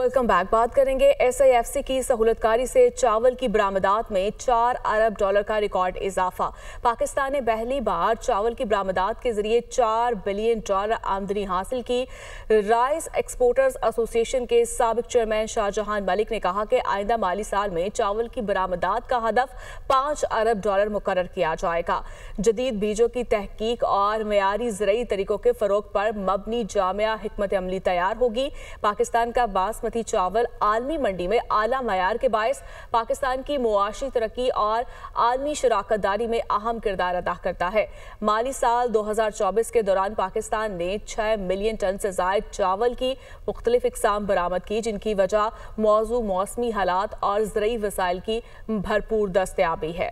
welcome back बात करेंगे SIFC की सहूलतकारी से चावल की बरामदात में चार अरब डॉलर का रिकॉर्ड इजाफा पाकिस्तान ने पहली बार चावल की बरामदात के जरिए चार बिलियन डॉलर आमदनी हासिल की राइस एक्सपोर्टर्स एसोसिएशन के सबक चेयरमैन शाहजहां मलिक ने कहा कि आइंदा माली साल में चावल की बरामदात का हदफ पाँच अरब डॉलर मुकर किया जाएगा जदीद बीजों की तहकीक और मयारी जरिए तरीकों के फरोग पर मबनी जामिया हमत अमली तैयार होगी पाकिस्तान का बास बासमती चावल आलमी मंडी में आला मैार के बायस पाकिस्तान की मुआशी तरक्की और आलमी शराकत दारी में अहम किरदार अदा करता है माली साल 2024 के दौरान पाकिस्तान ने 6 मिलियन टन से जायद चावल की मुख्तलिफ इकसाम बरामद की जिनकी वजह मौजू मौसमी हालात और जरिए वसाइल की भरपूर दस्तियाबी है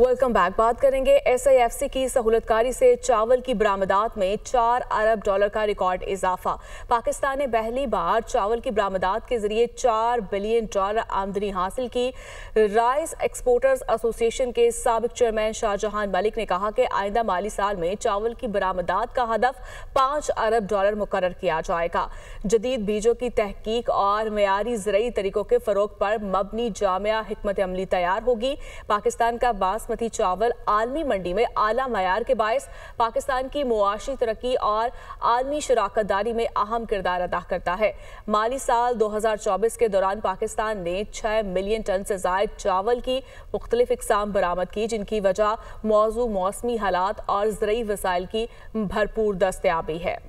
वेलकम बैक बात करेंगे एसआईएफसी की सहूलतकारी से चावल की बरामदात में चार अरब डॉलर का रिकॉर्ड इजाफा पाकिस्तान ने पहली बार चावल की बरामदात के जरिए चार बिलियन डॉलर आमदनी हासिल की राइस एक्सपोर्टर्स एसोसिएशन के सबक चेयरमैन शाहजहां मलिक ने कहा कि आइंदा माली साल में चावल की बरामदात का हदफ पाँच अरब डॉलर मुकर किया जाएगा जदीद बीजों की तहकीक और मयारी जरिए तरीकों के फ़रोग पर मबनी जामिया हमत अमली तैयार होगी पाकिस्तान का बास बासमती चावल आलमी मंडी में आला मैार के बायस पाकिस्तान की मुआशी तरक्की और आलमी शराकत दारी में अहम किरदार अदा करता है माली साल दो हज़ार चौबीस के दौरान पाकिस्तान ने छह मिलियन टन से जायद चावल की मुख्तलिफ इकसाम बरामद की जिनकी वजह मौजू मौसमी हालात और जरिए वसाइल की भरपूर दस्तियाबी है